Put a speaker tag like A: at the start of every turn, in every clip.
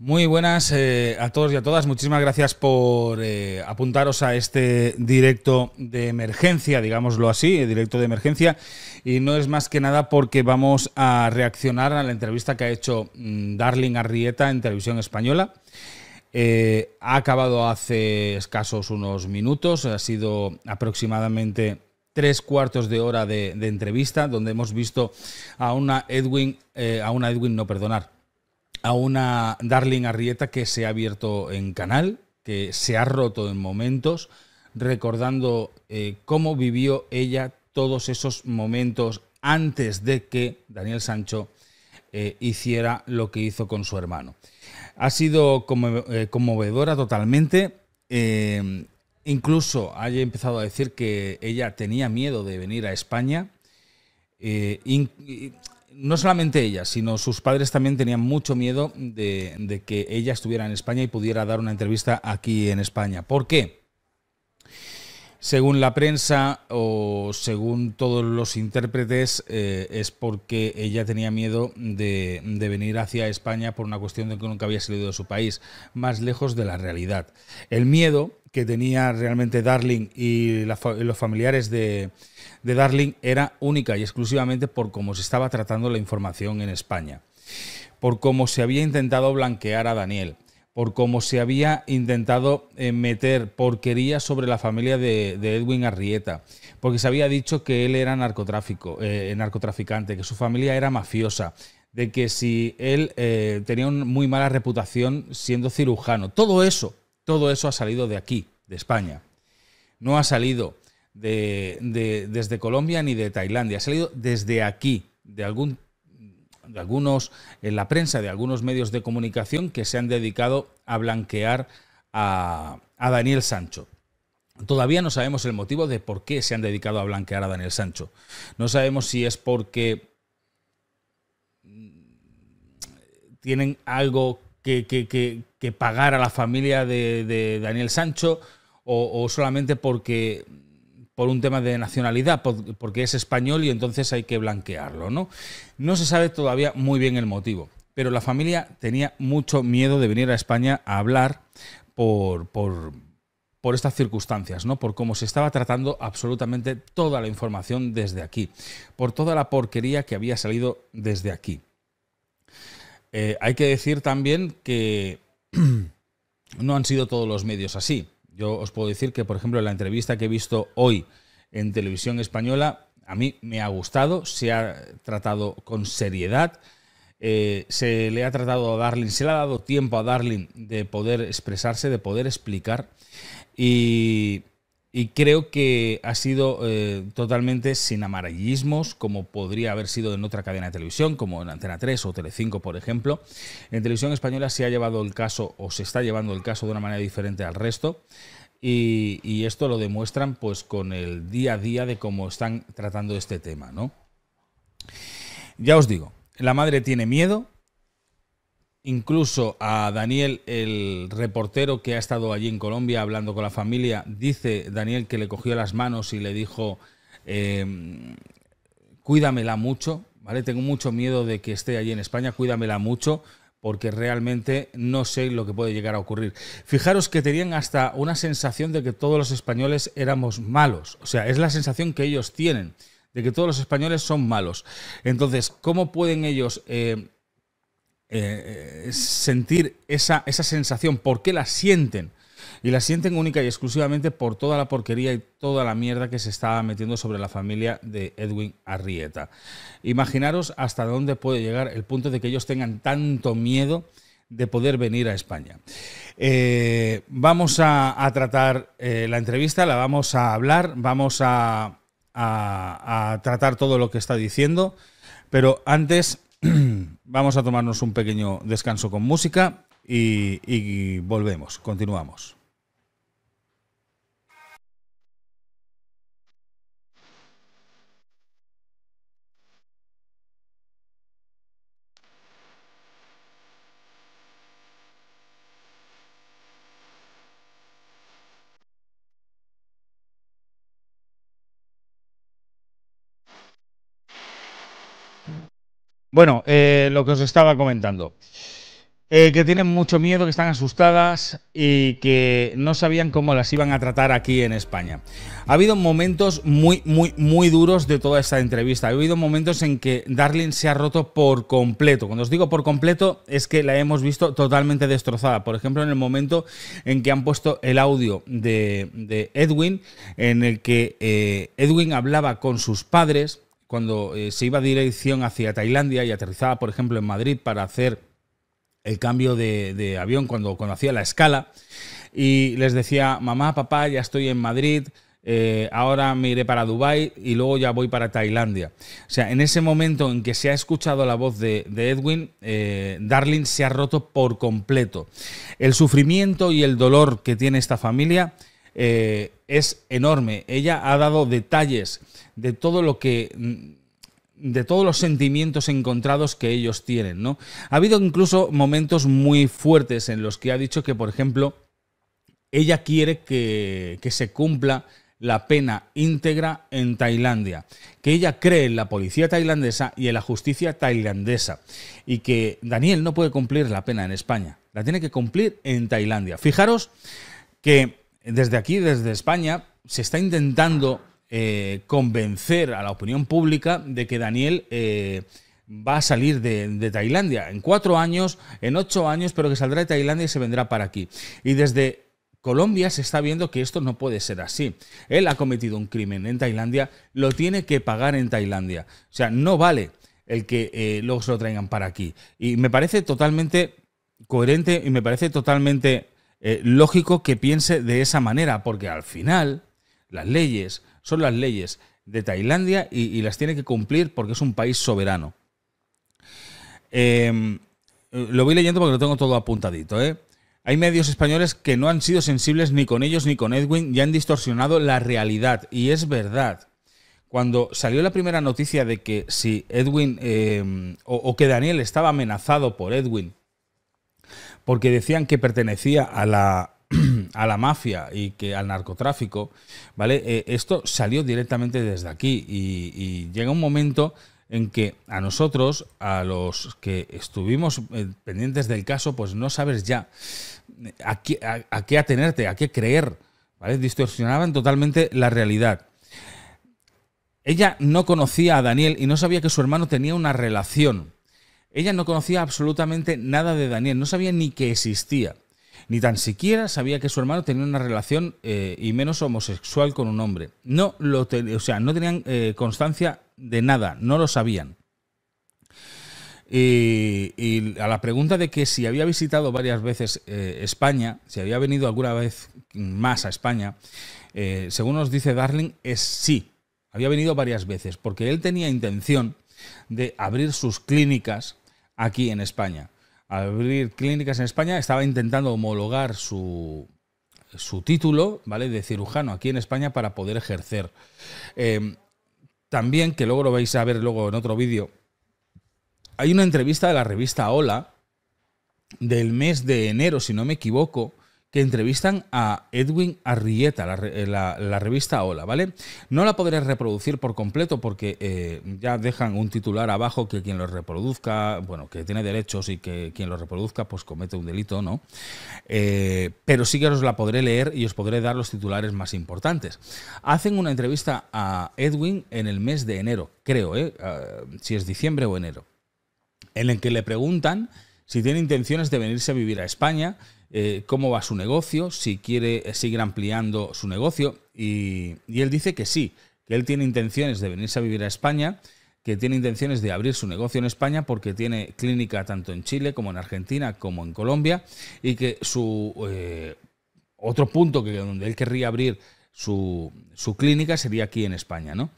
A: Muy buenas eh, a todos y a todas. Muchísimas gracias por eh, apuntaros a este directo de emergencia, digámoslo así, eh, directo de emergencia. Y no es más que nada porque vamos a reaccionar a la entrevista que ha hecho mm, Darling Arrieta en televisión española. ha acabado hace escasos unos minutos, ha sido aproximadamente tres cuartos de hora de, de entrevista, donde hemos visto a una Edwin, a una Edwin, no perdonar, a una Darling Arrieta que se ha abierto en canal, que se ha roto en momentos, recordando eh, cómo vivió ella todos esos momentos antes de que Daniel Sancho eh, hiciera lo que hizo con su hermano. Ha sido eh, conmovedora totalmente. incluso haya empezado a decir que ella tenía miedo de venir a España no solamente ella, sino sus padres también tenían mucho miedo de, que ella estuviera en España y pudiera dar una entrevista aquí en España. ¿Por qué? según la prensa o según todos los intérpretes, eh, es porque ella tenía miedo de, venir hacia España por una cuestión de que nunca había salido de su país, más lejos de la realidad. El miedo que tenía realmente Darling y los familiares de Darling era única y exclusivamente por cómo se estaba tratando la información en España, por cómo se había intentado blanquear a Daniel por cómo se había intentado eh, meter porquería sobre la familia de, Edwin Arrieta, porque se había dicho que él era narcotráfico, eh, narcotraficante, que su familia era mafiosa, de que si él eh, tenía una muy mala reputación siendo cirujano. Todo eso, todo eso ha salido de aquí, de España. No ha salido desde Colombia ni de Tailandia, ha salido desde aquí, de algún de algunos, en la prensa de algunos medios de comunicación que se han dedicado a blanquear a, Daniel Sancho. Todavía no sabemos el motivo de por qué se han dedicado a blanquear a Daniel Sancho. No sabemos si es porque tienen algo que, pagar a la familia de, Daniel Sancho o solamente porque por un tema de nacionalidad, porque es español y entonces hay que blanquearlo, ¿no? No se sabe todavía muy bien el motivo, pero la familia tenía mucho miedo de venir a España a hablar por, estas circunstancias, ¿no? Por cómo se estaba tratando absolutamente toda la información desde aquí, por toda la porquería que había salido desde aquí. Eh, hay que decir también que no han sido todos los medios así. Yo os puedo decir que, por ejemplo, la entrevista que he visto hoy en televisión española, a mí me ha gustado, se ha tratado con seriedad, eh, se le ha tratado a Darling, se le ha dado tiempo a Darling de poder expresarse, de poder explicar. Y y creo que ha sido eh, totalmente sin amarillismos, como podría haber sido en otra cadena de televisión, como en Antena 3 o Telecinco, por ejemplo. En televisión española se ha llevado el caso o se está llevando el caso de una manera diferente al resto. Y, y esto lo demuestran pues con el día a día de cómo están tratando este tema, ¿no? Ya os digo, la madre tiene miedo, Incluso a Daniel, el reportero que ha estado allí en Colombia hablando con la familia, dice Daniel que le cogió las manos y le dijo, em, cuídamela mucho, ¿vale? Tengo mucho miedo de que esté allí en España, cuídamela mucho, porque realmente no sé lo que puede llegar a ocurrir. Fijaros que tenían hasta una sensación de que todos los españoles éramos malos, o sea, es la sensación que ellos tienen, de que todos los españoles son malos. Entonces, ¿cómo pueden ellos... Eh, eh, eh, sentir esa, esa sensación, porque la sienten. Y la sienten única y exclusivamente por toda la porquería y toda la mierda que se estaba metiendo sobre la familia de Edwin Arrieta. Imaginaros hasta dónde puede llegar el punto de que ellos tengan tanto miedo de poder venir a España. Eh, vamos a, tratar la entrevista, la vamos a hablar, vamos a tratar todo lo que está diciendo, pero antes Vamos a tomarnos un pequeño descanso con música y, volvemos, continuamos. Bueno, eh, lo que os estaba comentando. Eh, que tienen mucho miedo, que están asustadas y que no sabían cómo las iban a tratar aquí en España. Ha habido momentos muy, muy, muy duros de toda esta entrevista. Ha habido momentos en que Darling se ha roto por completo. Cuando os digo por completo es que la hemos visto totalmente destrozada. Por ejemplo, en el momento en que han puesto el audio de, Edwin, en el que eh, Edwin hablaba con sus padres cuando eh, se iba a dirección hacia Tailandia y aterrizaba, por ejemplo, en Madrid para hacer el cambio de, avión cuando, hacía la escala. Y les decía, mamá, papá, ya estoy en Madrid, eh, ahora me iré para Dubái y luego ya voy para Tailandia. O sea, en ese momento en que se ha escuchado la voz de, Edwin, eh, Darling se ha roto por completo. El sufrimiento y el dolor que tiene esta familia es enorme. Ella ha dado detalles de todo lo que mm, de todos los sentimientos encontrados que ellos tienen, ¿no? Ha habido incluso momentos muy fuertes en los que ha dicho que, por ejemplo, ella quiere que, que se cumpla la pena íntegra en Tailandia, que ella cree en la policía tailandesa y en la justicia tailandesa, y que Daniel no puede cumplir la pena en España, la tiene que cumplir en Tailandia. Fijaros que desde aquí, desde España, se está intentando eh, convencer a la opinión pública de que Daniel eh, va a salir de, Tailandia en cuatro años, en ocho años, pero que saldrá de Tailandia y se vendrá para aquí. Y desde Colombia se está viendo que esto no puede ser así. Él ha cometido un crimen en Tailandia, lo tiene que pagar en Tailandia. O sea, no vale el que eh, luego se lo traigan para aquí. Y me parece totalmente coherente y me parece totalmente eh, lógico que piense de esa manera, porque al final las leyes son las leyes de Tailandia y, las tiene que cumplir porque es un país soberano. Em, eh, lo voy leyendo porque lo tengo todo apuntadito. ¿eh? Hay medios españoles que no han sido sensibles ni con ellos ni con Edwin y han distorsionado la realidad. Y es verdad. Cuando salió la primera noticia de que si Edwin em, o que Daniel estaba amenazado por Edwin porque decían que pertenecía a la, a la mafia y que al narcotráfico, ¿vale? Eh, esto salió directamente desde aquí y, llega un momento en que a nosotros, a los que estuvimos eh, pendientes del caso, pues no sabes ya eh, a qué, a atenerte, a qué creer, ¿vale? Distorsionaban totalmente la realidad. Ella no conocía a Daniel y no sabía que su hermano tenía una relación ella no conocía absolutamente nada de Daniel, no sabía ni que existía. Ni tan siquiera sabía que su hermano tenía una relación eh, y menos homosexual con un hombre. No lo o sea, no tenían eh, constancia de nada, no lo sabían. Y, a la pregunta de que si había visitado varias veces eh, España, si había venido alguna vez más a España, según nos dice Darling, es sí, había venido varias veces, porque él tenía intención de abrir sus clínicas aquí en España. abrir clínicas en España, estaba intentando homologar su, su título ¿vale? de cirujano aquí en España para poder ejercer. Eh, también, que luego lo vais a ver luego en otro vídeo, hay una entrevista de la revista Hola del mes de enero, si no me equivoco, que entrevistan a Edwin Arrieta, eh, la, revista Hola, ¿vale? No la podré reproducir por completo porque eh, ya dejan un titular abajo que quien lo reproduzca, bueno, que tiene derechos y que quien lo reproduzca pues comete un delito, ¿no? Eh, pero sí que os la podré leer y os podré dar los titulares más importantes. Hacen una entrevista a Edwin en el mes de enero, creo, ah, si es diciembre o enero, en el que le preguntan si tiene intenciones de venirse a vivir a España eh, cómo va su negocio, si quiere eh, seguir ampliando su negocio. Y, él dice que sí, que él tiene intenciones de venirse a vivir a España, que tiene intenciones de abrir su negocio en España porque tiene clínica tanto en Chile como en Argentina como en Colombia y que su eh, otro punto que donde él querría abrir su, clínica sería aquí en España. ¿no?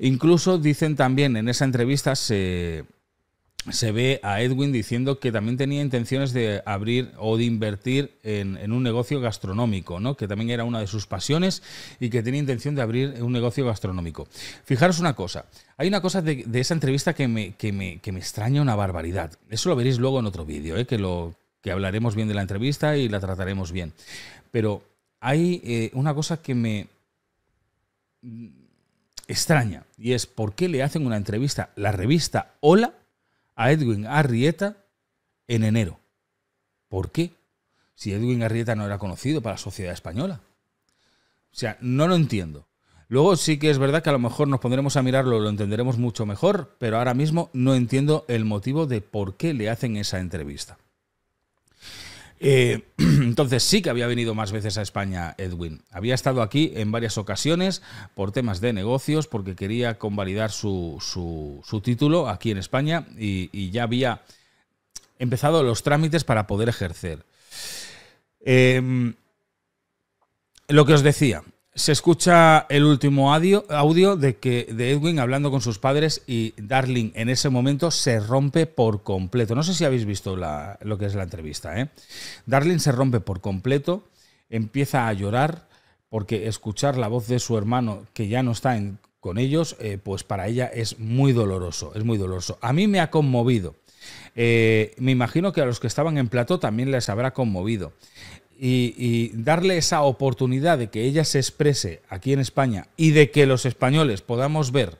A: Incluso dicen también en esa entrevista se, se ve a Edwin diciendo que también tenía intenciones de abrir o de invertir en, un negocio gastronómico, ¿no? que también era una de sus pasiones y que tenía intención de abrir un negocio gastronómico. Fijaros una cosa, hay una cosa de, esa entrevista que me, que, me, extraña una barbaridad. Eso lo veréis luego en otro vídeo, ¿eh? que, lo, que hablaremos bien de la entrevista y la trataremos bien. Pero hay eh, una cosa que me extraña y es por qué le hacen una entrevista la revista Hola a Edwin Arrieta en enero. ¿Por qué? Si Edwin Arrieta no era conocido para la sociedad española. O sea, no lo entiendo. Luego sí que es verdad que a lo mejor nos pondremos a mirarlo, lo entenderemos mucho mejor, pero ahora mismo no entiendo el motivo de por qué le hacen esa entrevista. Eh, entonces sí que había venido más veces a España Edwin. Había estado aquí en varias ocasiones por temas de negocios, porque quería convalidar su, título aquí en España y, ya había empezado los trámites para poder ejercer. Em, lo que os decía, se escucha el último audio, de, que, de Edwin hablando con sus padres y Darling en ese momento se rompe por completo. No sé si habéis visto lo que es la entrevista. ¿eh? Darling se rompe por completo, empieza a llorar porque escuchar la voz de su hermano que ya no está con ellos, eh, pues para ella es muy doloroso, es muy doloroso. A mí me ha conmovido. Eh, me imagino que a los que estaban en plató también les habrá conmovido y, darle esa oportunidad de que ella se exprese aquí en España y de que los españoles podamos ver.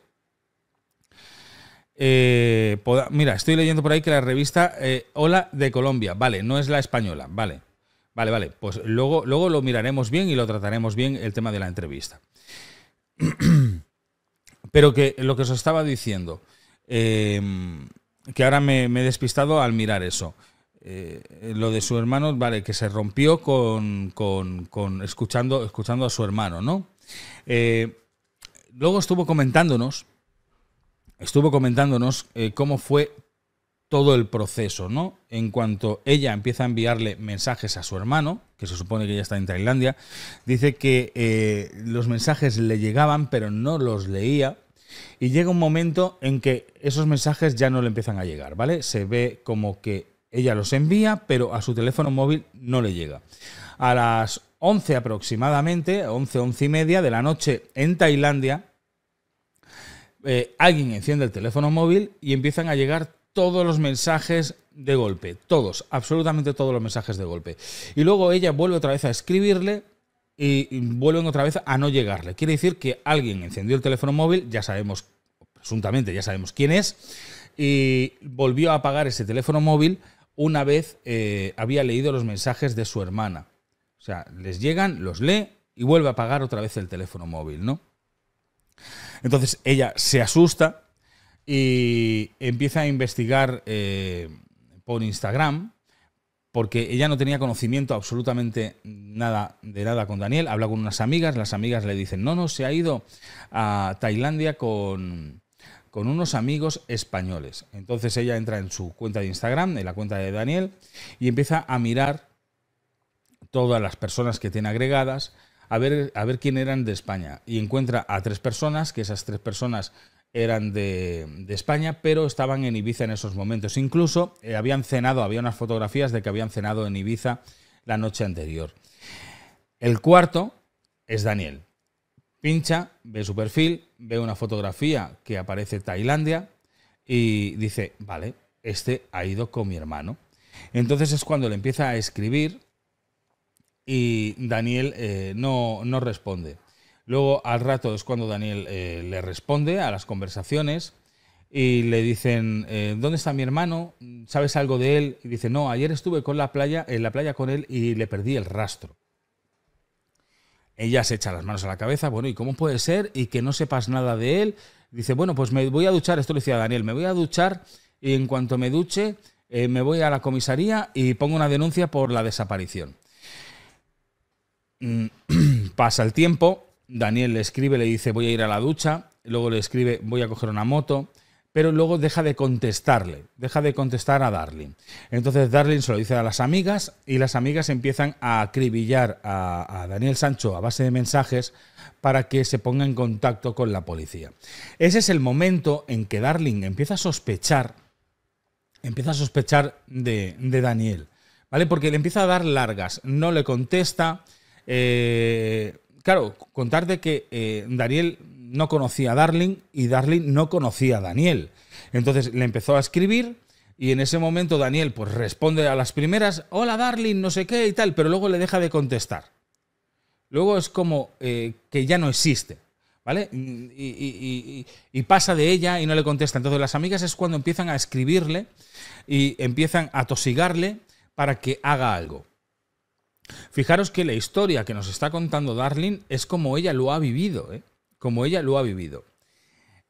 A: Eh, mira, estoy leyendo por ahí que la revista eh, Hola de Colombia, vale, no es la española, vale. Vale, vale, pues luego, luego lo miraremos bien y lo trataremos bien el tema de la entrevista. Pero que lo que os estaba diciendo, eh, que ahora me he despistado al mirar eso. Eh, lo de su hermano, vale, que se rompió con, con, escuchando, escuchando a su hermano, ¿no? Eh, luego estuvo comentándonos, estuvo comentándonos eh, cómo fue todo el proceso, ¿no? En cuanto ella empieza a enviarle mensajes a su hermano, que se supone que ya está en Tailandia, dice que los mensajes le llegaban, pero no los leía, y llega un momento en que esos mensajes ya no le empiezan a llegar, ¿vale? Se ve como que ella los envía, pero a su teléfono móvil no le llega. A las 11 aproximadamente, 11, 11 y media de la noche en Tailandia, eh, alguien enciende el teléfono móvil y empiezan a llegar todos los mensajes de golpe, todos, absolutamente todos los mensajes de golpe. Y luego ella vuelve otra vez a escribirle y vuelven otra vez a no llegarle. Quiere decir que alguien encendió el teléfono móvil, ya sabemos, presuntamente ya sabemos quién es, y volvió a apagar ese teléfono móvil una vez eh, había leído los mensajes de su hermana. O sea, les llegan, los lee y vuelve a apagar otra vez el teléfono móvil, ¿no? Entonces ella se asusta y empieza a investigar eh, por Instagram porque ella no tenía conocimiento absolutamente nada de nada con Daniel. Habla con unas amigas, las amigas le dicen, no, no, se ha ido a Tailandia con, con unos amigos españoles. Entonces ella entra en su cuenta de Instagram, en la cuenta de Daniel, y empieza a mirar todas las personas que tiene agregadas, a ver, a ver quién eran de España. Y encuentra a tres personas, que esas tres personas eran de, España, pero estaban en Ibiza en esos momentos. Incluso eh, habían cenado, había unas fotografías de que habían cenado en Ibiza la noche anterior. El cuarto es Daniel. Pincha, ve su perfil, ve una fotografía que aparece Tailandia y dice, vale, este ha ido con mi hermano. Entonces es cuando le empieza a escribir y Daniel eh, no, no, responde. Luego al rato es cuando Daniel eh, le responde a las conversaciones y le dicen, eh, ¿dónde está mi hermano? ¿Sabes algo de él? Y dice, no, ayer estuve con la playa, en la playa con él y le perdí el rastro. Ella se echa las manos a la cabeza, bueno, ¿y cómo puede ser? Y que no sepas nada de él. Dice, bueno, pues me voy a duchar, esto lo decía Daniel, me voy a duchar y en cuanto me duche eh, me voy a la comisaría y pongo una denuncia por la desaparición. Mm, pasa el tiempo, Daniel le escribe, le dice voy a ir a la ducha, luego le escribe voy a coger una moto, pero luego deja de contestarle, deja de contestar a Darling. Entonces Darling se lo dice a las amigas y las amigas empiezan a acribillar a, Daniel Sancho a base de mensajes para que se ponga en contacto con la policía. Ese es el momento en que Darling empieza a sospechar, empieza a sospechar de, Daniel, ¿vale? Porque le empieza a dar largas, no le contesta. Eh, claro, contar de que eh, Daniel no conocía a Darling y Darling no conocía a Daniel. Entonces le empezó a escribir y en ese momento Daniel pues responde a las primeras, hola Darling, no sé qué y tal, pero luego le deja de contestar. Luego es como eh, que ya no existe. ¿vale? Y, pasa de ella y no le contesta. Entonces las amigas es cuando empiezan a escribirle y empiezan a tosigarle para que haga algo. Fijaros que la historia que nos está contando Darling es como ella lo ha vivido. ¿eh? como ella lo ha vivido.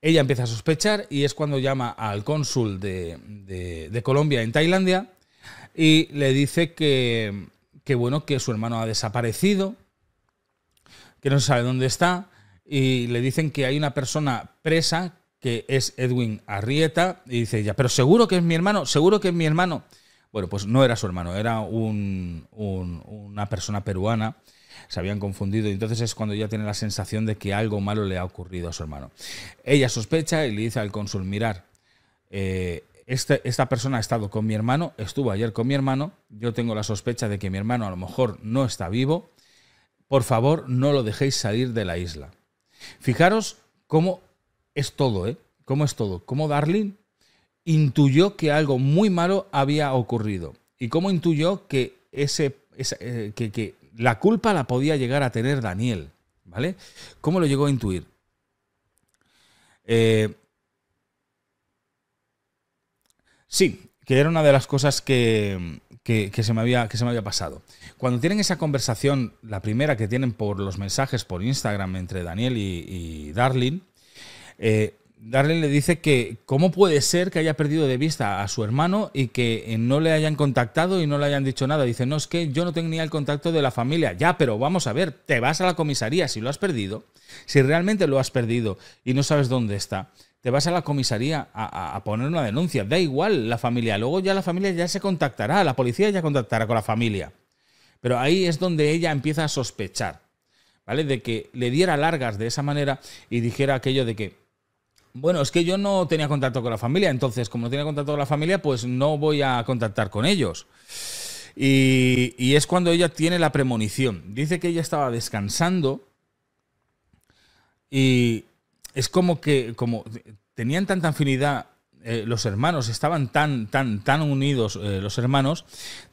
A: Ella empieza a sospechar y es cuando llama al cónsul de, Colombia en Tailandia y le dice que, bueno, que su hermano ha desaparecido, que no se sabe dónde está, y le dicen que hay una persona presa que es Edwin Arrieta, y dice ella, pero seguro que es mi hermano, seguro que es mi hermano. Bueno, pues no era su hermano, era un, una persona peruana se habían confundido y entonces es cuando ya tiene la sensación de que algo malo le ha ocurrido a su hermano. Ella sospecha y le dice al cónsul, mirar, eh, este, esta persona ha estado con mi hermano, estuvo ayer con mi hermano, yo tengo la sospecha de que mi hermano a lo mejor no está vivo, por favor no lo dejéis salir de la isla. Fijaros cómo es todo, ¿eh? ¿Cómo es todo? Cómo Darling intuyó que algo muy malo había ocurrido y cómo intuyó que, ese, eh, que la culpa la podía llegar a tener Daniel, ¿vale? ¿Cómo lo llegó a intuir? Eh, sí, que era una de las cosas que, se me había, que se me había pasado. Cuando tienen esa conversación, la primera que tienen por los mensajes por Instagram entre Daniel y, Darlin. Eh, Darlene le dice que cómo puede ser que haya perdido de vista a su hermano y que eh, no le hayan contactado y no le hayan dicho nada. Dice, no, es que yo no tenía el contacto de la familia. Ya, pero vamos a ver, te vas a la comisaría si lo has perdido, si realmente lo has perdido y no sabes dónde está. Te vas a la comisaría a, a poner una denuncia. Da igual la familia. Luego ya la familia ya se contactará, la policía ya contactará con la familia. Pero ahí es donde ella empieza a sospechar, ¿vale? De que le diera largas de esa manera y dijera aquello de que bueno, es que yo no tenía contacto con la familia, entonces como no tenía contacto con la familia, pues no voy a contactar con ellos. Y, es cuando ella tiene la premonición. Dice que ella estaba descansando y es como que como tenían tanta afinidad eh, los hermanos, estaban tan, tan, tan unidos eh, los hermanos,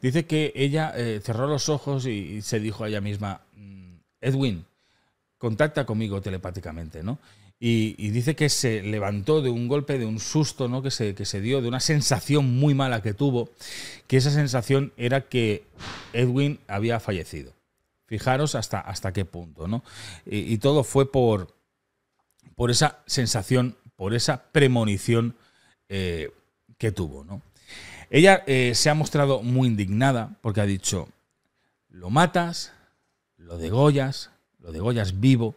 A: dice que ella eh, cerró los ojos y, se dijo a ella misma, mm, Edwin, contacta conmigo telepáticamente, ¿no? Y, dice que se levantó de un golpe, de un susto ¿no? que, se, que se dio, de una sensación muy mala que tuvo, que esa sensación era que Edwin había fallecido. Fijaros hasta, hasta qué punto, ¿no? Y, todo fue por, por esa sensación, por esa premonición eh, que tuvo, ¿no? Ella eh, se ha mostrado muy indignada porque ha dicho, lo matas, lo degollas, lo degollas vivo,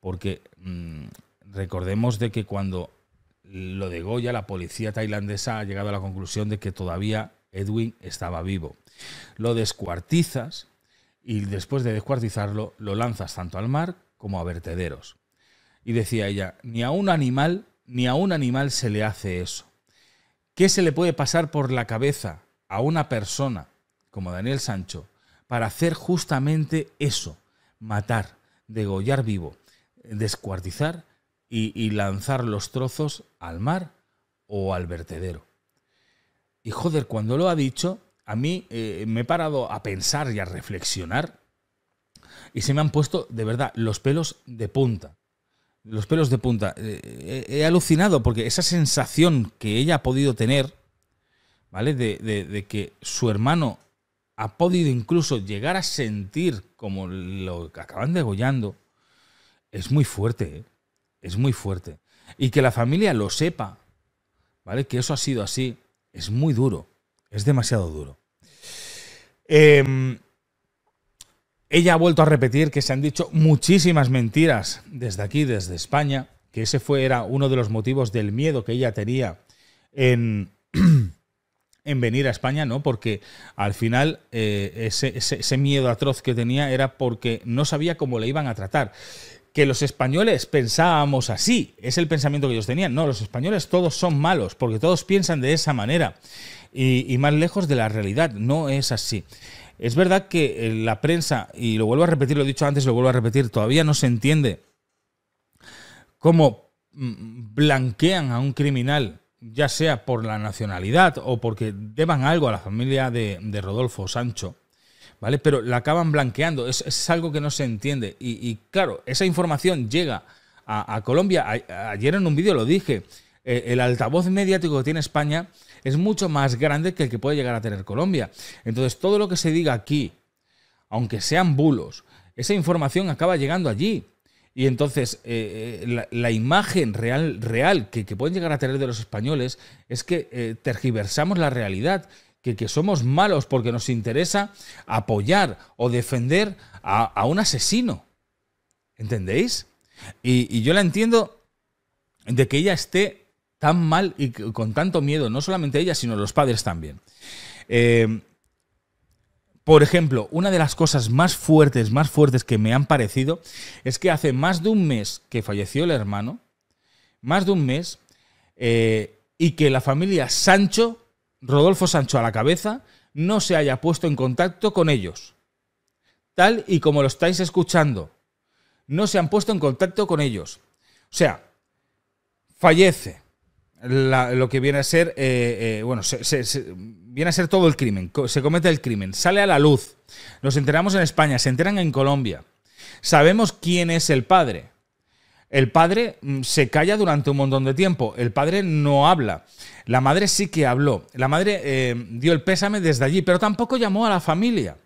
A: porque mm, recordemos de que cuando lo de Goya, la policía tailandesa ha llegado a la conclusión de que todavía Edwin estaba vivo. Lo descuartizas y después de descuartizarlo lo lanzas tanto al mar como a vertederos. Y decía ella, ni a un animal, ni a un animal se le hace eso. ¿Qué se le puede pasar por la cabeza a una persona como Daniel Sancho para hacer justamente eso? Matar, degollar vivo, descuartizar y, lanzar los trozos al mar o al vertedero. Y joder, cuando lo ha dicho, a mí eh, me he parado a pensar y a reflexionar y se me han puesto de verdad los pelos de punta. Los pelos de punta. Eh, eh, he, alucinado porque esa sensación que ella ha podido tener, ¿vale? De, de, que su hermano ha podido incluso llegar a sentir como lo que acaban degollando, es muy fuerte. ¿eh? es muy fuerte. Y que la familia lo sepa, ¿vale? Que eso ha sido así, es muy duro, es demasiado duro. Em, ella ha vuelto a repetir que se han dicho muchísimas mentiras desde aquí, desde España, que ese fue, era uno de los motivos del miedo que ella tenía en, en venir a España, ¿no? Porque al final eh, ese, ese, ese miedo atroz que tenía era porque no sabía cómo le iban a tratar que los españoles pensábamos así. Es el pensamiento que ellos tenían. No, los españoles todos son malos, porque todos piensan de esa manera. Y, más lejos de la realidad, no es así. Es verdad que eh, la prensa, y lo vuelvo a repetir, lo he dicho antes, lo vuelvo a repetir, todavía no se entiende cómo mm, blanquean a un criminal, ya sea por la nacionalidad o porque deban algo a la familia de Rodolfo Sancho pero la acaban blanqueando. Es, es algo que no se entiende. Y, claro, esa información llega a, Colombia. ayer en un vídeo lo dije. Eh, el altavoz mediático que tiene España es mucho más grande que el que puede llegar a tener Colombia. Entonces, todo lo que se diga aquí, aunque sean bulos, esa información acaba llegando allí. Y entonces eh, eh, la, imagen real, real que, pueden llegar a tener de los españoles es que tergiversamos la realidad que, somos malos porque nos interesa apoyar o defender a, un asesino. ¿Entendéis? Y, yo la entiendo de que ella esté tan mal y con tanto miedo, no solamente ella, sino los padres también. Eh, por ejemplo, una de las cosas más fuertes, más fuertes que me han parecido, es que hace más de un mes que falleció el hermano, más de un mes, eh, y que la familia Sancho Rodolfo Sancho a la cabeza, no se haya puesto en contacto con ellos. Tal y como lo estáis escuchando, no se han puesto en contacto con ellos. O sea, fallece lo que viene a ser, eh, eh, bueno, viene a ser todo el crimen, se comete el crimen, sale a la luz, nos enteramos en España, se enteran en Colombia, sabemos quién es el padre, el padre mm, se calla durante un montón de tiempo, el padre no habla. La madre sí que habló, la madre eh, dio el pésame desde allí, pero tampoco llamó a la familia.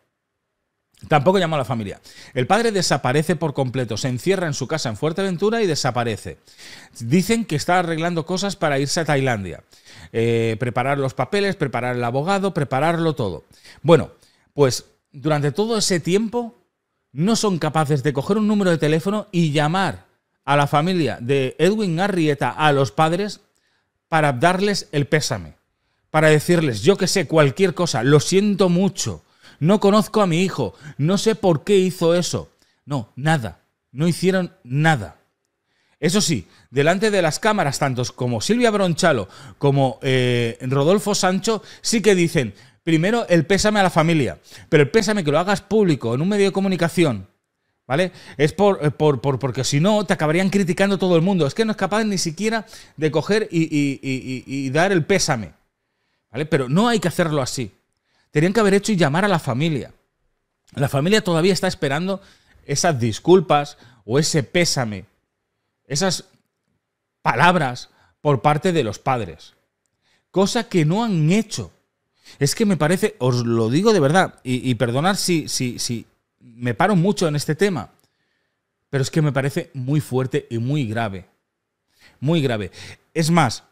A: Tampoco llamó a la familia. El padre desaparece por completo, se encierra en su casa en Fuerteventura y desaparece. Dicen que está arreglando cosas para irse a Tailandia. Eh, preparar los papeles, preparar el abogado, prepararlo todo. Bueno, pues durante todo ese tiempo no son capaces de coger un número de teléfono y llamar a la familia de Edwin Arrieta, a los padres, para darles el pésame, para decirles, yo que sé, cualquier cosa, lo siento mucho, no conozco a mi hijo, no sé por qué hizo eso. No, nada, no hicieron nada. Eso sí, delante de las cámaras, tantos como Silvia Bronchalo como eh, Rodolfo Sancho, sí que dicen, primero el pésame a la familia, pero el pésame que lo hagas público en un medio de comunicación, ¿Vale? Es por, eh, por, por porque si no, te acabarían criticando todo el mundo. Es que no es capaz ni siquiera de coger y, y, dar el pésame. ¿Vale? Pero no hay que hacerlo así. Tenían que haber hecho y llamar a la familia. La familia todavía está esperando esas disculpas o ese pésame, esas palabras por parte de los padres. Cosa que no han hecho. Es que me parece, os lo digo de verdad, y, perdonad si me paro mucho en este tema, pero es que me parece muy fuerte y muy grave. Muy grave. Es más,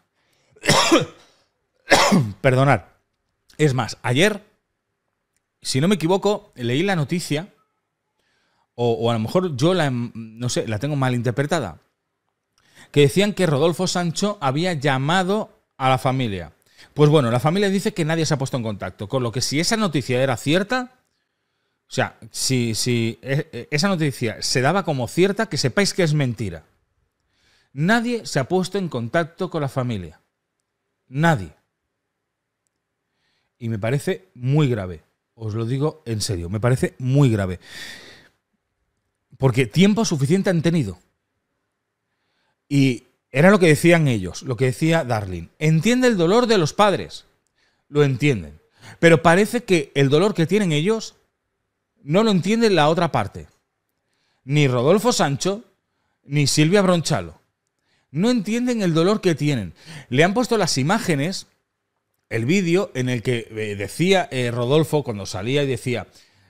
A: perdonar. Es más, ayer, si no me equivoco, leí la noticia, o, a lo mejor yo la, em, no sé, la tengo mal interpretada, que decían que Rodolfo Sancho había llamado a la familia. Pues bueno, la familia dice que nadie se ha puesto en contacto, con lo que si esa noticia era cierta, o sea, si, si e, e, esa noticia se daba como cierta, que sepáis que es mentira. Nadie se ha puesto en contacto con la familia. Nadie. Y me parece muy grave. Os lo digo en serio, me parece muy grave. Porque tiempo suficiente han tenido. Y era lo que decían ellos, lo que decía Darling. Entiende el dolor de los padres. Lo entienden. Pero parece que el dolor que tienen ellos no lo entienden la otra parte. Ni Rodolfo Sancho, ni Silvia Bronchalo. No entienden el dolor que tienen. Le han puesto las imágenes, el vídeo en el que eh, decía eh, Rodolfo cuando salía y decía,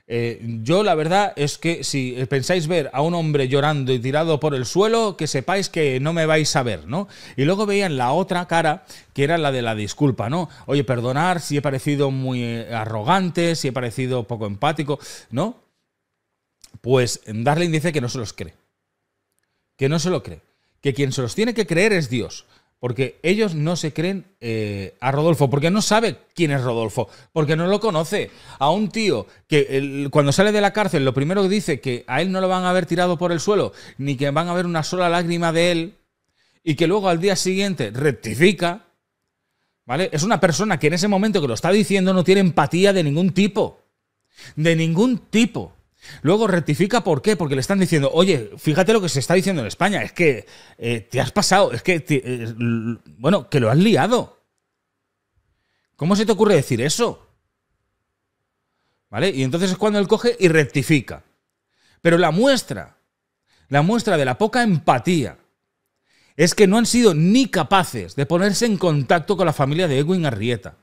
A: eh, yo la verdad es que si eh, pensáis ver a un hombre llorando y tirado por el suelo, que sepáis que no me vais a ver, ¿no? Y luego veían la otra cara, que era la de la disculpa, ¿no? Oye, perdonar si he parecido muy eh, arrogante, si he parecido poco empático, ¿no? Pues Darling dice que no se los cree, que no se lo cree, que quien se los tiene que creer es Dios. Porque ellos no se creen eh, a Rodolfo, porque no sabe quién es Rodolfo, porque no lo conoce. A un tío que cuando sale de la cárcel lo primero que dice que a él no lo van a haber tirado por el suelo, ni que van a ver una sola lágrima de él, y que luego al día siguiente rectifica, ¿vale? Es una persona que en ese momento que lo está diciendo no tiene empatía de ningún tipo. De ningún tipo. Luego rectifica por qué, porque le están diciendo, oye, fíjate lo que se está diciendo en España, es que eh, te has pasado, es que, eh, bueno, que lo has liado. ¿Cómo se te ocurre decir eso? ¿Vale? Y entonces es cuando él coge y rectifica. Pero la muestra, la muestra de la poca empatía, es que no han sido ni capaces de ponerse en contacto con la familia de Edwin Arrieta.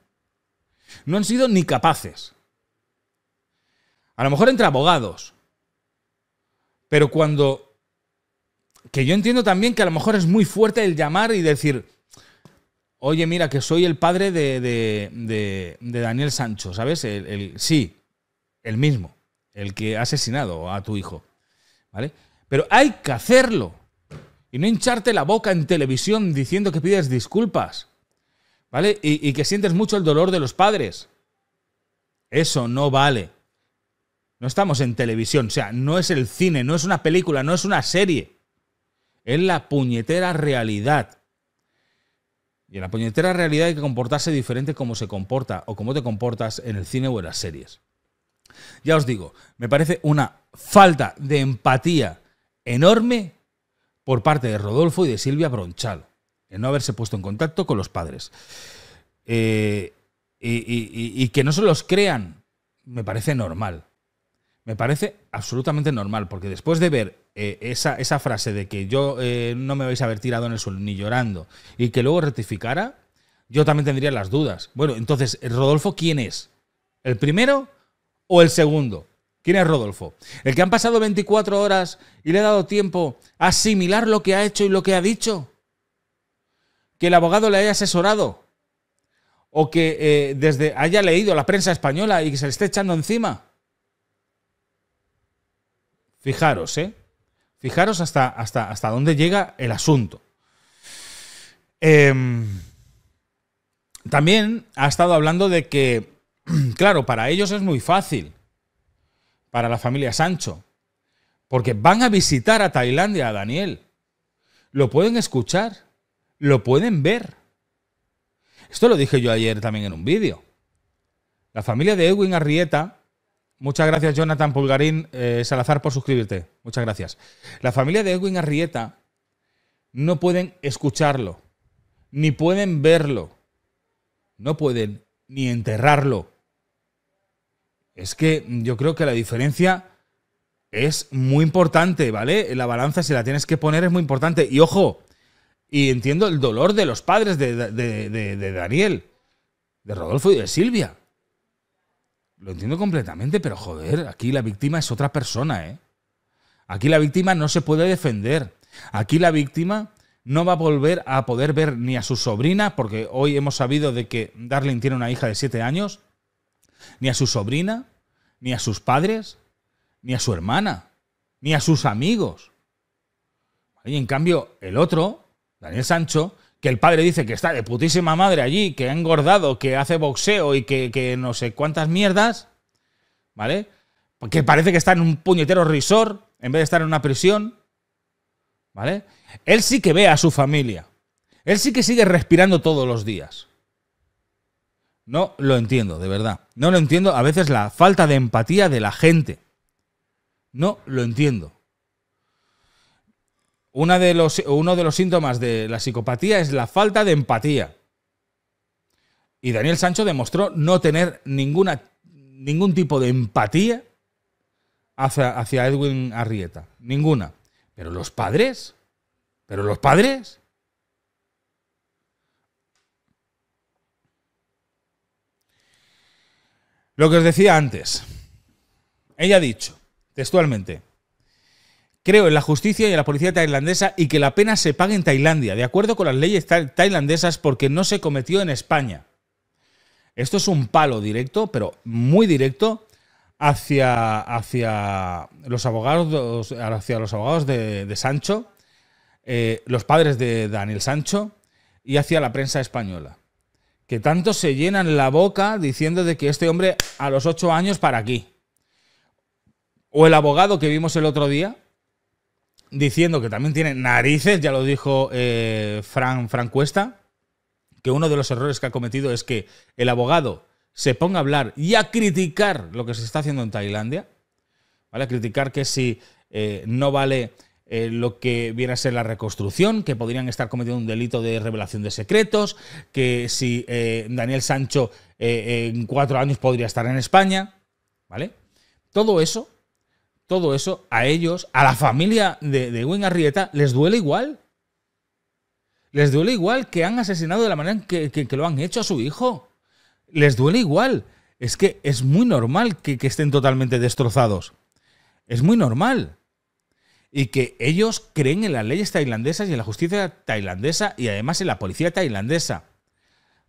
A: No han sido ni capaces. A lo mejor entre abogados. Pero cuando... Que yo entiendo también que a lo mejor es muy fuerte el llamar y decir, oye, mira, que soy el padre de, de, de, Daniel Sancho, ¿sabes? El, sí, el mismo, el que ha asesinado a tu hijo, ¿vale? Pero hay que hacerlo y no hincharte la boca en televisión diciendo que pides disculpas, ¿vale? y que sientes mucho el dolor de los padres. Eso no vale. No estamos en televisión, o sea, no es el cine, no es una película, no es una serie. Es la puñetera realidad. Y en la puñetera realidad hay que comportarse diferente como se comporta o como te comportas en el cine o en las series. Ya os digo, me parece una falta de empatía enorme por parte de Rodolfo y de Silvia Bronchal en no haberse puesto en contacto con los padres. Eh, y que no se los crean, me parece normal me parece absolutamente normal, porque después de ver eh, esa, frase de que yo eh, no me vais a haber tirado en el suelo ni llorando y que luego rectificara, yo también tendría las dudas. Bueno, entonces, eh, ¿Rodolfo quién es? ¿El primero o el segundo? ¿Quién es Rodolfo? ¿El que han pasado 24 horas y le ha dado tiempo a asimilar lo que ha hecho y lo que ha dicho? ¿Que el abogado le haya asesorado? ¿O que desde haya leído la prensa española y que se le esté echando encima? Fijaros, ¿eh? Fijaros hasta, hasta, hasta dónde llega el asunto. Em, también ha estado hablando de que, claro, para ellos es muy fácil, para la familia Sancho, porque van a visitar a Tailandia a Daniel. Lo pueden escuchar, lo pueden ver. Esto lo dije yo ayer también en un vídeo. La familia de Edwin Arrieta Muchas gracias, Jonathan Pulgarín eh, Salazar, por suscribirte. Muchas gracias. La familia de Edwin Arrieta no pueden escucharlo, ni pueden verlo, no pueden ni enterrarlo. Es que yo creo que la diferencia es muy importante, ¿vale? La balanza, si la tienes que poner, es muy importante. Y ojo, y entiendo el dolor de los padres de Daniel, de Rodolfo y de Silvia lo entiendo completamente, pero joder, aquí la víctima es otra persona, ¿eh? Aquí la víctima no se puede defender. Aquí la víctima no va a volver a poder ver ni a su sobrina, porque hoy hemos sabido de que Darling tiene una hija de siete años, ni a su sobrina, ni a sus padres, ni a su hermana, ni a sus amigos. Y en cambio, el otro, Daniel Sancho, que el padre dice que está de putísima madre allí, que ha engordado, que hace boxeo y que, no sé cuántas mierdas, ¿vale? Que parece que está en un puñetero resort en vez de estar en una prisión, ¿vale? Él sí que ve a su familia. Él sí que sigue respirando todos los días. No lo entiendo, de verdad. No lo entiendo a veces la falta de empatía de la gente. No lo entiendo de los, uno de los síntomas de la psicopatía es la falta de empatía. Y Daniel Sancho demostró no tener ninguna, ningún tipo de empatía hacia, hacia Edwin Arrieta. Ninguna. Pero los padres, pero los padres. Lo que os decía antes, ella ha dicho textualmente, Creo en la justicia y en la policía tailandesa y que la pena se pague en Tailandia, de acuerdo con las leyes tailandesas, porque no se cometió en España. Esto es un palo directo, pero muy directo, hacia, hacia los abogados, hacia los abogados de, Sancho, eh, los padres de Daniel Sancho y hacia la prensa española. Que tanto se llenan la boca diciendo de que este hombre a los ocho años para aquí. O el abogado que vimos el otro día, diciendo que también tiene narices, ya lo dijo eh, Fran, Cuesta, que uno de los errores que ha cometido es que el abogado se ponga a hablar y a criticar lo que se está haciendo en Tailandia, ¿vale? A criticar que si eh, no vale eh, lo que viene a ser la reconstrucción, que podrían estar cometiendo un delito de revelación de secretos, que si Daniel Sancho en cuatro años podría estar en España, ¿vale? Todo eso todo eso a ellos, a la familia de, de Arrieta, les duele igual. Les duele igual que han asesinado de la manera que, que, lo han hecho a su hijo. Les duele igual. Es que es muy normal que estén totalmente destrozados. Es muy normal. Y que ellos creen en las leyes tailandesas y en la justicia tailandesa y además en la policía tailandesa.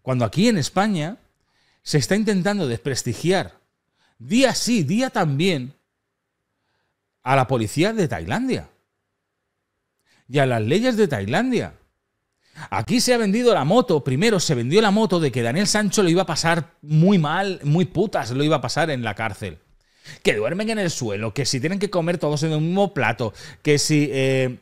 A: Cuando aquí en España se está intentando desprestigiar día sí, día también a la policía de Tailandia y a las leyes de Tailandia. Aquí se ha vendido la moto, primero se vendió la moto de que Daniel Sancho lo iba a pasar muy mal, muy putas lo iba a pasar en la cárcel. Que duermen en el suelo, que si tienen que comer todos en el mismo plato, que si eh,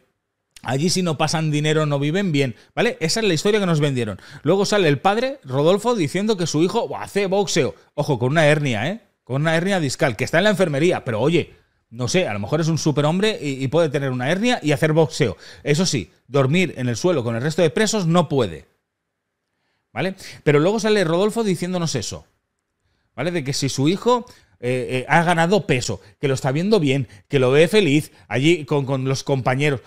A: allí si no pasan dinero no viven bien, ¿vale? Esa es la historia que nos vendieron. Luego sale el padre, Rodolfo, diciendo que su hijo hace boxeo, ojo, con una hernia, ¿eh? Con una hernia discal, que está en la enfermería, pero oye, no sé, a lo mejor es un superhombre y, puede tener una hernia y hacer boxeo. Eso sí, dormir en el suelo con el resto de presos no puede. ¿Vale? Pero luego sale Rodolfo diciéndonos eso. ¿Vale? De que si su hijo eh, eh, ha ganado peso, que lo está viendo bien, que lo ve feliz allí con, los compañeros.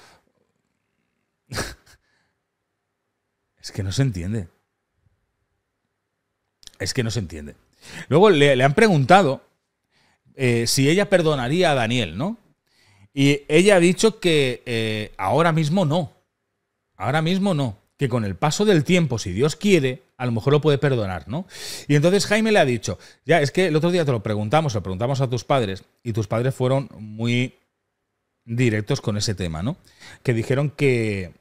A: es que no se entiende. Es que no se entiende. Luego le han preguntado eh, si ella perdonaría a Daniel, ¿no? Y ella ha dicho que eh, ahora mismo no. Ahora mismo no. Que con el paso del tiempo, si Dios quiere, a lo mejor lo puede perdonar, ¿no? Y entonces Jaime le ha dicho, ya, es que el otro día te lo preguntamos, lo preguntamos a tus padres, y tus padres fueron muy directos con ese tema, ¿no? Que dijeron que,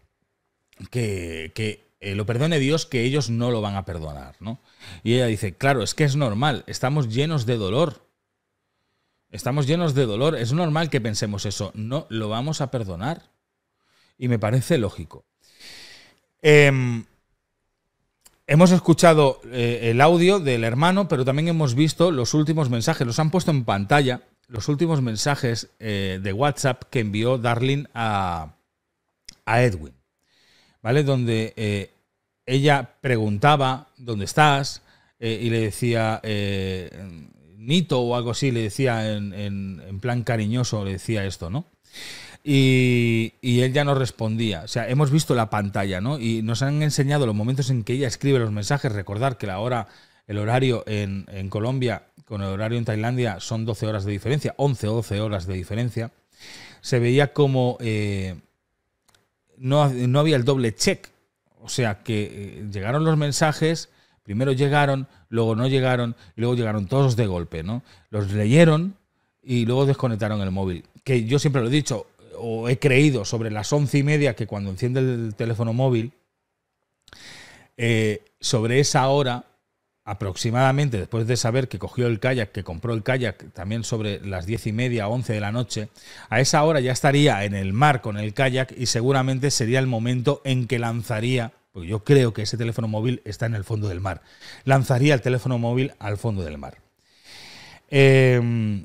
A: que, eh, lo perdone Dios, que ellos no lo van a perdonar, ¿no? Y ella dice, claro, es que es normal, estamos llenos de dolor, Estamos llenos de dolor. Es normal que pensemos eso. No lo vamos a perdonar. Y me parece lógico. Em, hemos escuchado eh, el audio del hermano, pero también hemos visto los últimos mensajes. Los han puesto en pantalla. Los últimos mensajes eh, de WhatsApp que envió Darlene a, a Edwin. ¿Vale? Donde eh, ella preguntaba, ¿dónde estás? y le decía Nito o algo así, le decía en, en, plan cariñoso, le decía esto, ¿no? Y, él ya no respondía. O sea, hemos visto la pantalla, ¿no? Y nos han enseñado los momentos en que ella escribe los mensajes. Recordar que la hora, el horario en, Colombia con el horario en Tailandia son 12 horas de diferencia, 11 o 12 horas de diferencia. Se veía como eh, no, no, había el doble check. O sea, que eh, llegaron los mensajes Primero llegaron, luego no llegaron luego llegaron todos de golpe, ¿no? Los leyeron y luego desconectaron el móvil. Que yo siempre lo he dicho o he creído sobre las once y media que cuando enciende el teléfono móvil, eh, sobre esa hora aproximadamente, después de saber que cogió el kayak, que compró el kayak también sobre las diez y media, once de la noche, a esa hora ya estaría en el mar con el kayak y seguramente sería el momento en que lanzaría porque yo creo que ese teléfono móvil está en el fondo del mar. Lanzaría el teléfono móvil al fondo del mar. Em,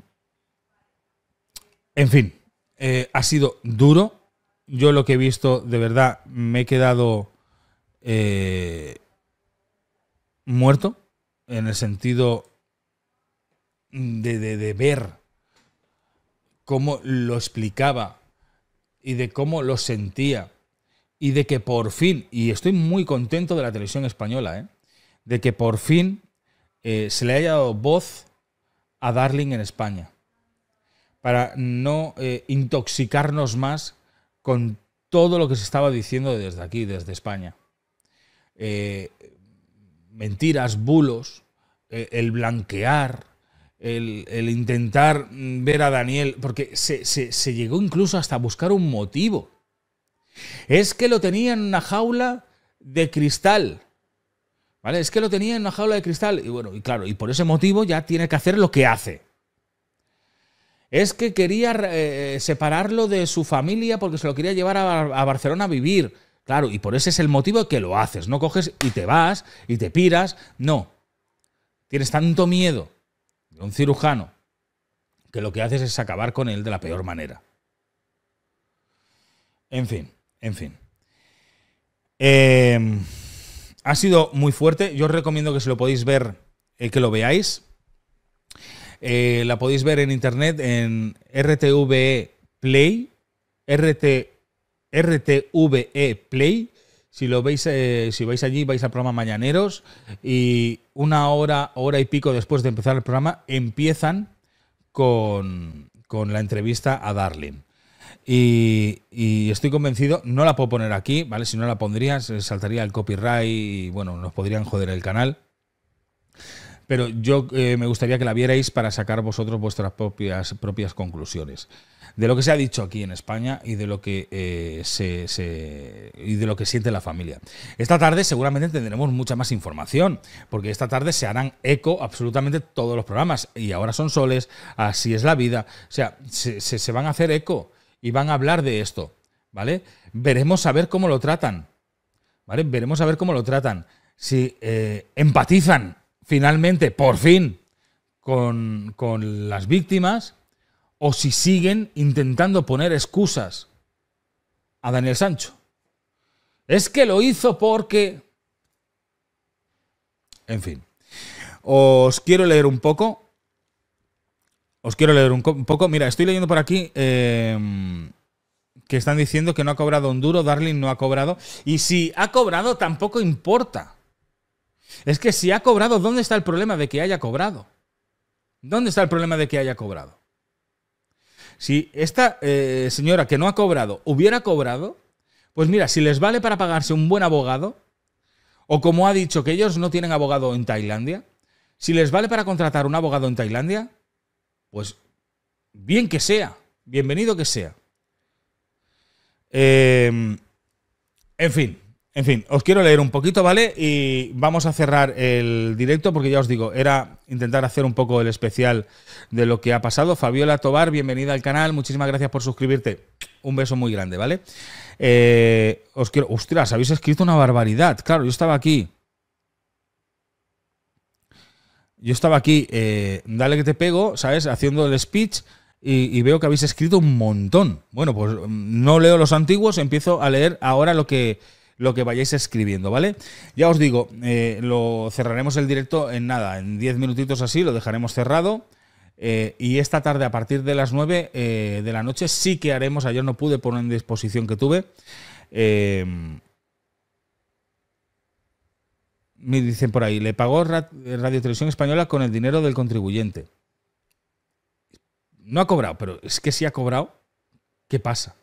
A: en fin, eh, ha sido duro. Yo lo que he visto, de verdad, me he quedado eh, muerto en el sentido de ver cómo lo explicaba y de cómo lo sentía y de que por fin, y estoy muy contento de la televisión española, ¿eh? de que por fin eh, se le haya dado voz a Darling en España, para no eh, intoxicarnos más con todo lo que se estaba diciendo desde aquí, desde España. mentiras, bulos, el blanquear, el, intentar ver a Daniel, porque se, se llegó incluso hasta buscar un motivo es que lo tenía en una jaula de cristal. ¿Vale? Es que lo tenía en una jaula de cristal. Y bueno, y claro, y por ese motivo ya tiene que hacer lo que hace. Es que quería eh, eh, separarlo de su familia porque se lo quería llevar a, a Barcelona a vivir. Claro, y por ese es el motivo que lo haces. No coges y te vas y te piras. No. Tienes tanto miedo de un cirujano que lo que haces es acabar con él de la peor manera. En fin. En fin. Em, ha sido muy fuerte. Yo os recomiendo que si lo podéis ver, eh, que lo veáis. Eh, la podéis ver en internet en RTVE Play. RT, RTVE Play. Si lo veis, eh, si vais allí, vais al programa Mañaneros. Y una hora, hora y pico después de empezar el programa, empiezan con, con la entrevista a Darling. Y, estoy convencido, no la puedo poner aquí, ¿vale? Si no la pondría, saltaría el copyright y, bueno, nos podrían joder el canal. Pero yo eh, me gustaría que la vierais para sacar vosotros vuestras propias, propias conclusiones. De lo que se ha dicho aquí en España y de lo que eh, se, y de lo que siente la familia. Esta tarde seguramente tendremos mucha más información, porque esta tarde se harán eco absolutamente todos los programas. Y ahora son soles, así es la vida. O sea, se van a hacer eco y van a hablar de esto, ¿vale? Veremos a ver cómo lo tratan, ¿vale? Veremos a ver cómo lo tratan. Si eh, empatizan finalmente, por fin, con, con las víctimas o si siguen intentando poner excusas a Daniel Sancho. Es que lo hizo porque... En fin. Os quiero leer un poco os quiero leer un, poco. Mira, estoy leyendo por aquí em, que están diciendo que no ha cobrado un Darling no ha cobrado. Y si ha cobrado, tampoco importa. Es que si ha cobrado, ¿dónde está el problema de que haya cobrado? ¿Dónde está el problema de que haya cobrado? Si esta eh, señora que no ha cobrado hubiera cobrado, pues mira, si les vale para pagarse un buen abogado, o como ha dicho que ellos no tienen abogado en Tailandia, si les vale para contratar un abogado en Tailandia, pues bien que sea, bienvenido que sea. Eh, en fin, en fin, os quiero leer un poquito, ¿vale? Y vamos a cerrar el directo porque ya os digo, era intentar hacer un poco el especial de lo que ha pasado. Fabiola Tobar, bienvenida al canal, muchísimas gracias por suscribirte. Un beso muy grande, ¿vale? Eh, os quiero. Ostras, habéis escrito una barbaridad. Claro, yo estaba aquí. Yo estaba aquí, eh, dale que te pego, ¿sabes? Haciendo el speech y, veo que habéis escrito un montón. Bueno, pues mm, no leo los antiguos, empiezo a leer ahora lo que, lo que vayáis escribiendo, ¿vale? Ya os digo, eh, lo cerraremos el directo en nada, en 10 minutitos así, lo dejaremos cerrado. Eh, y esta tarde, a partir de las 9 de la noche, sí que haremos. Ayer no pude poner en disposición que tuve me dicen por ahí, le pagó eh, Radio Televisión Española con el dinero del contribuyente. No ha cobrado, pero es que si ha cobrado, ¿qué pasa?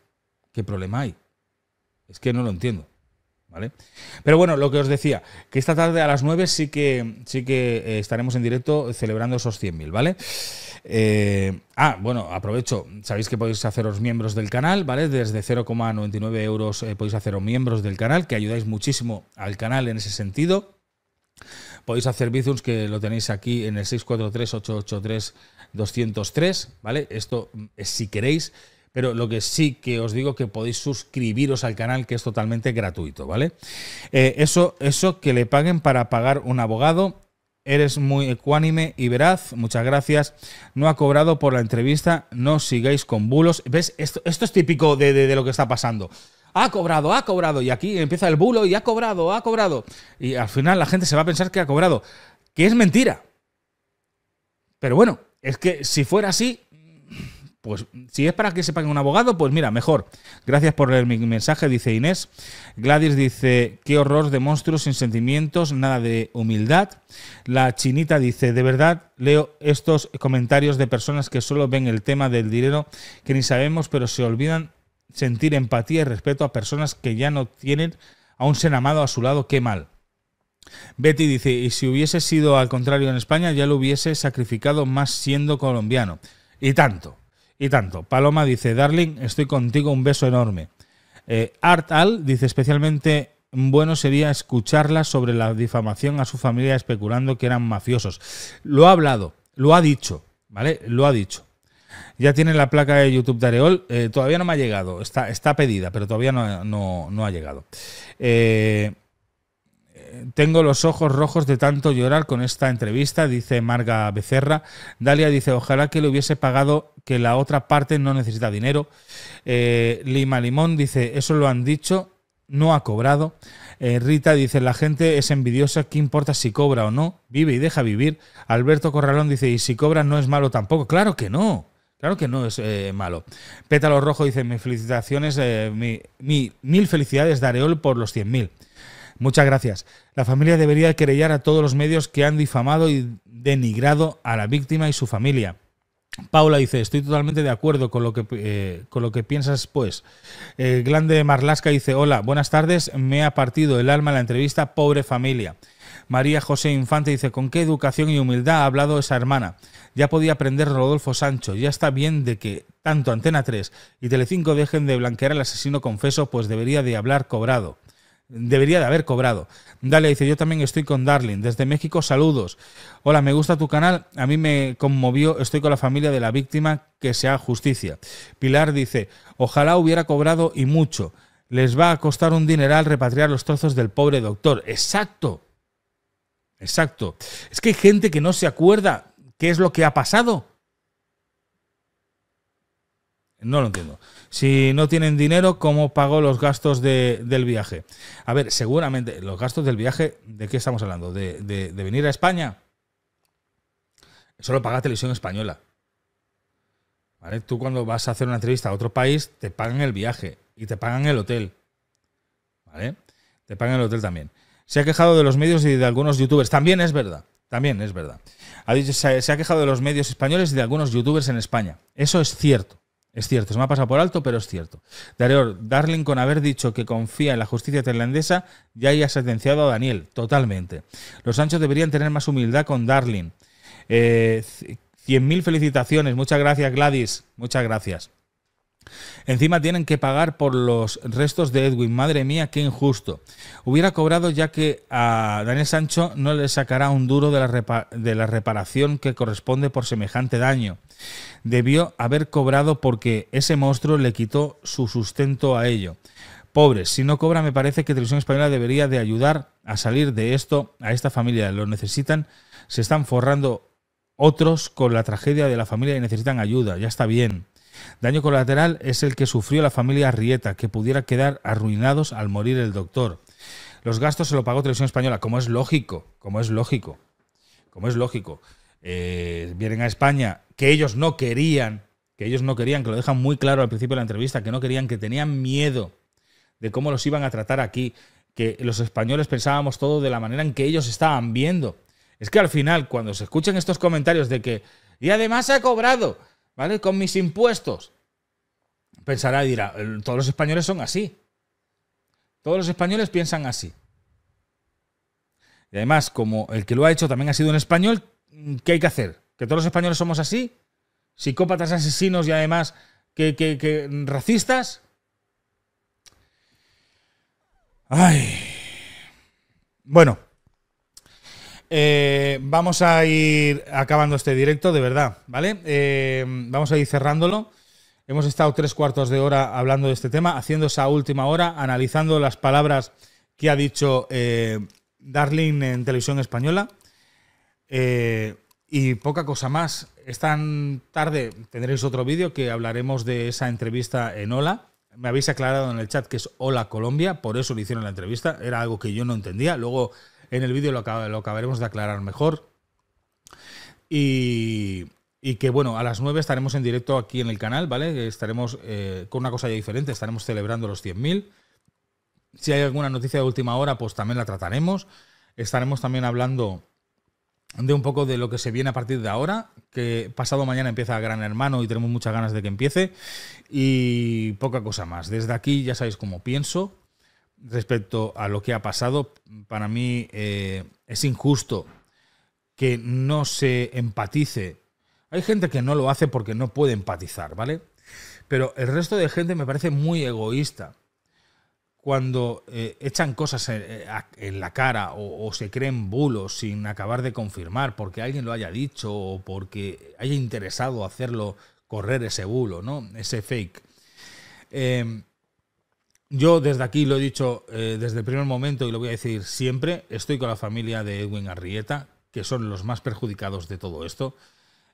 A: ¿Qué problema hay? Es que no lo entiendo. ¿Vale? Pero bueno, lo que os decía, que esta tarde a las 9 sí que, sí que eh, estaremos en directo celebrando esos 100.000, ¿vale? Eh, ah, bueno, aprovecho, sabéis que podéis haceros miembros del canal, ¿vale? Desde 0,99 euros podéis haceros miembros del canal, que ayudáis muchísimo al canal en ese sentido. Podéis hacer Bizums, que lo tenéis aquí en el 643-883-203, ¿vale? Esto mm, es si queréis, pero lo que sí que os digo que podéis suscribiros al canal, que es totalmente gratuito, ¿vale? Eh, eso, eso que le paguen para pagar un abogado. Eres muy ecuánime y veraz, muchas gracias. No ha cobrado por la entrevista, no sigáis con bulos. ¿Ves? Esto, esto es típico de lo que está pasando ha cobrado, ha cobrado. Y aquí empieza el bulo y ha cobrado, ha cobrado. Y al final la gente se va a pensar que ha cobrado, que es mentira. Pero bueno, es que si fuera así, pues si es para que se pague un abogado, pues mira, mejor. Gracias por leer mi mensaje, dice Inés. Gladys dice, qué horror de monstruos sin sentimientos, nada de humildad. La chinita dice, de verdad, leo estos comentarios de personas que solo ven el tema del dinero, que ni sabemos, pero se olvidan sentir empatía y respeto a personas que ya no tienen a un ser amado a su lado, qué mal. Betty dice, y si hubiese sido al contrario en España, ya lo hubiese sacrificado más siendo colombiano. Y tanto, y tanto. Paloma dice, Darling, estoy contigo, un beso enorme. Eh, Art Al dice, especialmente bueno sería escucharla sobre la difamación a su familia especulando que eran mafiosos. Lo ha hablado, lo ha dicho, ¿vale? Lo ha dicho. Ya tiene la placa de YouTube de Areol. Eh, todavía no me ha llegado. Está, está pedida, pero todavía no, ha llegado. Eh, tengo los ojos rojos de tanto llorar con esta entrevista, dice Marga Becerra. Dalia dice, ojalá que le hubiese pagado que la otra parte no necesita dinero. Eh, Lima Limón dice, eso lo han dicho, no ha cobrado. Rita dice, la gente es envidiosa, ¿qué importa si cobra o no? Vive y deja vivir. Alberto Corralón dice, y si cobra no es malo tampoco. Claro que no. Claro que no es eh, malo. Pétalo Rojo dice, mis felicitaciones, eh, mi, mil felicidades Dareol por los 100.000. Muchas gracias. La familia debería querellar a todos los medios que han difamado y denigrado a la víctima y su familia. Paula dice, estoy totalmente de acuerdo con lo que, eh, con lo que piensas, pues. Glan grande Marlasca dice, hola, buenas tardes, me ha partido el alma la entrevista, pobre familia. María José Infante dice, con qué educación y humildad ha hablado esa hermana. Ya podía aprender Rodolfo Sancho, ya está bien de que tanto Antena 3 y Telecinco dejen de blanquear al asesino confeso, pues debería de hablar cobrado. Debería de haber cobrado. Dale, dice, yo también estoy con Darling. Desde México, saludos. Hola, me gusta tu canal. A mí me conmovió. Estoy con la familia de la víctima. Que sea justicia. Pilar dice, ojalá hubiera cobrado y mucho. Les va a costar un dineral repatriar los trozos del pobre doctor. Exacto. Exacto. Es que hay gente que no se acuerda qué es lo que ha pasado. No lo entiendo. Si no tienen dinero, ¿cómo pago los gastos del viaje? A ver, seguramente los gastos del viaje, ¿de qué estamos hablando? ¿De, de venir a España? Eso lo paga Televisión Española. ¿Vale? Tú cuando vas a hacer una entrevista a otro país, te pagan el viaje y te pagan el hotel. ¿Vale? Te pagan el hotel también. Se ha quejado de los medios y de algunos youtubers. También es verdad. También es verdad. se, ha quejado de los medios españoles y de algunos youtubers en España. Eso es cierto. Es cierto. Se me ha pasado por alto, pero es cierto. Darío, Darling, con haber dicho que confía en la justicia tailandesa, ya haya sentenciado a Daniel. Totalmente. Los anchos deberían tener más humildad con Darling. Eh, 100.000 felicitaciones. Muchas gracias, Gladys. Muchas gracias. Encima tienen que pagar por los restos de Edwin. Madre mía, qué injusto. Hubiera cobrado ya que a Daniel Sancho no le sacará un duro de la, de la reparación que corresponde por semejante daño. Debió haber cobrado porque ese monstruo le quitó su sustento a ello. Pobres, si no cobra me parece que Televisión Española debería de ayudar a salir de esto a esta familia. Lo necesitan, se están forrando otros con la tragedia de la familia y necesitan ayuda. Ya está bien. Daño colateral es el que sufrió la familia Rieta, que pudiera quedar arruinados al morir el doctor. Los gastos se lo pagó Televisión Española, como es lógico, como es lógico, como es lógico. Eh, vienen a España, que ellos no querían, que ellos no querían, que lo dejan muy claro al principio de la entrevista, que no querían, que tenían miedo de cómo los iban a tratar aquí, que los españoles pensábamos todo de la manera en que ellos estaban viendo. Es que al final, cuando se escuchan estos comentarios de que, y además se ha cobrado, ¿vale? Con mis impuestos. Pensará y dirá, todos los españoles son así. Todos los españoles piensan así. Y además, como el que lo ha hecho también ha sido un español, ¿qué hay que hacer? ¿Que todos los españoles somos así? ¿Psicópatas, asesinos y además que racistas? Ay. Bueno, eh, vamos a ir acabando este directo, de verdad, ¿vale? Eh, vamos a ir cerrándolo. Hemos estado tres cuartos de hora hablando de este tema, haciendo esa última hora, analizando las palabras que ha dicho eh, Darling en televisión española. Eh, y poca cosa más. Es tan tarde tendréis otro vídeo que hablaremos de esa entrevista en Hola me habéis aclarado en el chat que es Hola Colombia, por eso le hicieron la entrevista, era algo que yo no entendía. Luego en el vídeo lo, acabaremos de aclarar mejor. Y, que bueno, a las 9 estaremos en directo aquí en el canal, ¿vale? Estaremos eh, con una cosa ya diferente, estaremos celebrando los 100.000. Si hay alguna noticia de última hora, pues también la trataremos. Estaremos también hablando de un poco de lo que se viene a partir de ahora, que pasado mañana empieza Gran Hermano y tenemos muchas ganas de que empiece. Y poca cosa más. Desde aquí ya sabéis cómo pienso, respecto a lo que ha pasado. Para mí eh, es injusto que no se empatice. Hay gente que no lo hace porque no puede empatizar, ¿vale? Pero el resto de gente me parece muy egoísta cuando eh, echan cosas eh, en, la cara o, se creen bulos sin acabar de confirmar porque alguien lo haya dicho o porque haya interesado hacerlo correr ese bulo, ¿no? Ese fake. Eh, yo desde aquí lo he dicho eh, desde el primer momento y lo voy a decir siempre, estoy con la familia de Edwin Arrieta, que son los más perjudicados de todo esto.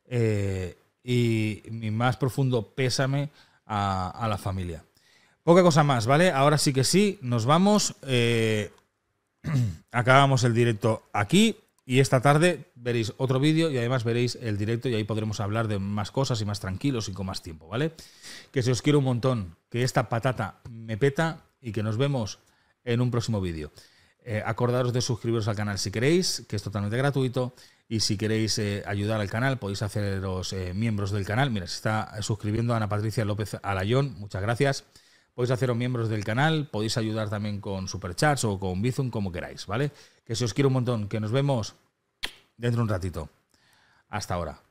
A: Eh, y mi más profundo pésame a, la familia. Poca cosa más, ¿vale? Ahora sí que sí, nos vamos. Eh, acabamos el directo aquí. Y esta tarde veréis otro vídeo y además veréis el directo y ahí podremos hablar de más cosas y más tranquilos y con más tiempo, ¿vale? Que se os quiero un montón, que esta patata me peta y que nos vemos en un próximo vídeo. Eh, acordaros de suscribiros al canal si queréis, que es totalmente gratuito. Y si queréis eh, ayudar al canal, podéis haceros eh, miembros del canal. Mira, se está suscribiendo Ana Patricia López Alayón, muchas gracias. Podéis haceros miembros del canal, podéis ayudar también con superchats o con Bizum, como queráis, ¿vale? Que se os quiero un montón, que nos vemos dentro de un ratito. Hasta ahora.